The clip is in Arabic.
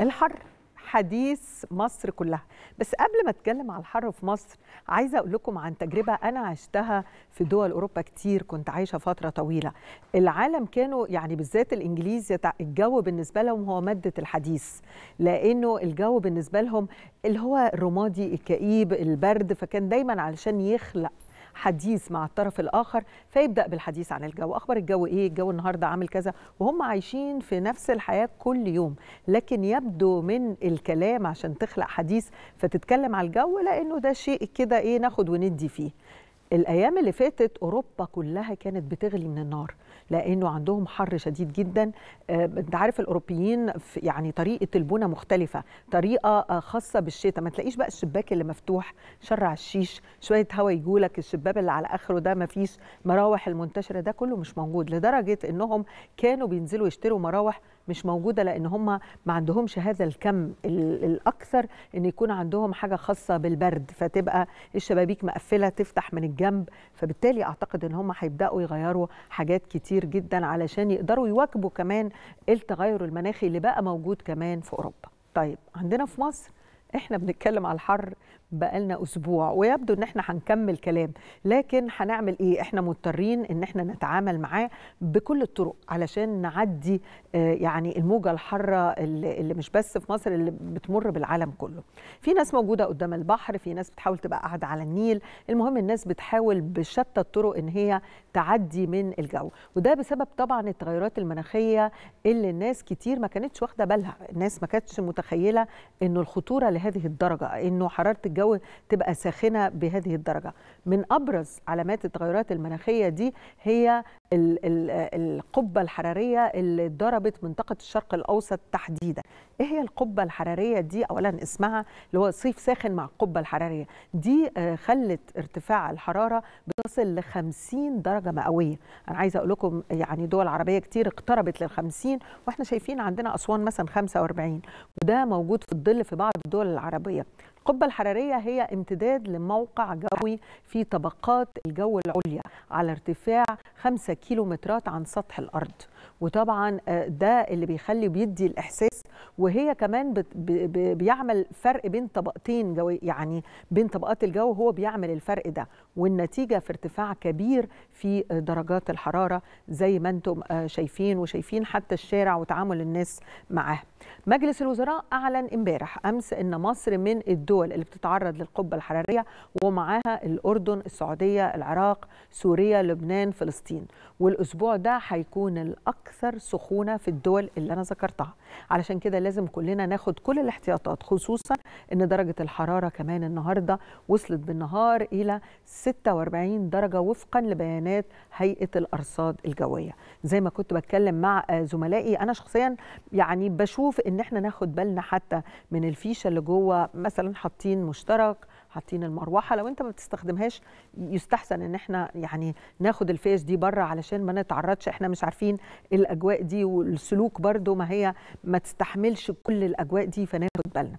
الحر حديث مصر كلها بس قبل ما اتكلم على الحر في مصر عايزه اقول لكم عن تجربه انا عشتها في دول اوروبا كتير كنت عايشه فتره طويله العالم كانوا يعني بالذات الانجليز الجو بالنسبه لهم هو ماده الحديث لانه الجو بالنسبه لهم اللي هو الرمادي الكئيب البرد فكان دايما علشان يخلق حديث مع الطرف الاخر فيبدا بالحديث عن الجو اخبار الجو ايه الجو النهارده عامل كذا وهم عايشين في نفس الحياه كل يوم لكن يبدو من الكلام عشان تخلق حديث فتتكلم على الجو لانه ده شيء كده ايه ناخد وندي فيه الايام اللي فاتت اوروبا كلها كانت بتغلي من النار لانه عندهم حر شديد جدا آه، انت عارف الاوروبيين يعني طريقه البنى مختلفه طريقه آه، خاصه بالشتاء ما تلاقيش بقى الشباك اللي مفتوح شرع الشيش شويه يجوا يجولك الشباب اللي على اخره ده ما فيش مراوح المنتشره ده كله مش موجود لدرجه انهم كانوا بينزلوا يشتروا مراوح مش موجوده لان هم ما عندهمش هذا الكم الاكثر ان يكون عندهم حاجه خاصه بالبرد فتبقى الشبابيك مقفله تفتح من الجنب فبالتالي اعتقد ان هم هيبداوا يغيروا حاجات كتير جدا علشان يقدروا يواكبوا كمان التغير المناخي اللي بقى موجود كمان في اوروبا طيب عندنا في مصر احنا بنتكلم على الحر بقالنا اسبوع ويبدو ان احنا هنكمل كلام لكن هنعمل ايه احنا مضطرين ان احنا نتعامل معاه بكل الطرق علشان نعدي آه، يعني الموجه الحاره اللي مش بس في مصر اللي بتمر بالعالم كله في ناس موجوده قدام البحر في ناس بتحاول تبقى قاعده على النيل المهم الناس بتحاول بشتى الطرق ان هي تعدي من الجو وده بسبب طبعا التغيرات المناخيه اللي الناس كتير ما كانتش واخده بالها الناس ما كانتش متخيله انه الخطوره لهذه الدرجه انه حراره الجو تبقى ساخنه بهذه الدرجه من ابرز علامات التغيرات المناخيه دي هي القبه الحراريه اللي ضربت منطقه الشرق الاوسط تحديدا ايه هي القبه الحراريه دي اولا اسمها اللي هو صيف ساخن مع القبه الحراريه دي آه، خلت ارتفاع الحراره بتصل ل 50 درجه مئويه انا عايزه اقول لكم يعني دول عربيه كتير اقتربت لل 50 واحنا شايفين عندنا اسوان مثلا 45 وده موجود في الظل في بعض الدول العربيه القبة الحرارية هي امتداد لموقع جوي في طبقات الجو العليا على ارتفاع 5 كيلومترات عن سطح الأرض وطبعا آه، ده اللي بيخلي بيدي الإحساس وهي كمان بيعمل فرق بين طبقتين جوي يعني بين طبقات الجو هو بيعمل الفرق ده والنتيجة في ارتفاع كبير في درجات الحرارة زي ما انتم آه، شايفين وشايفين حتى الشارع وتعامل الناس معاه مجلس الوزراء أعلن امبارح أمس أن مصر من الدول اللي بتتعرض للقبة الحرارية ومعاها الأردن، السعودية، العراق، سوريا، لبنان، فلسطين، والأسبوع ده هيكون الأكثر سخونة في الدول اللي أنا ذكرتها، علشان كده لازم كلنا ناخد كل الاحتياطات خصوصا أن درجة الحرارة كمان النهارده وصلت بالنهار إلى 46 درجة وفقا لبيانات هيئة الأرصاد الجوية، زي ما كنت بتكلم مع زملائي أنا شخصيا يعني بشوف بنشوف ان احنا ناخد بالنا حتى من الفيشه اللي جوه مثلا حاطين مشترك حاطين المروحه لو انت ما بتستخدمهاش يستحسن ان احنا يعني ناخد الفيش دي بره علشان ما نتعرضش احنا مش عارفين الاجواء دي والسلوك برده ما هي ما تستحملش كل الاجواء دي فناخد بالنا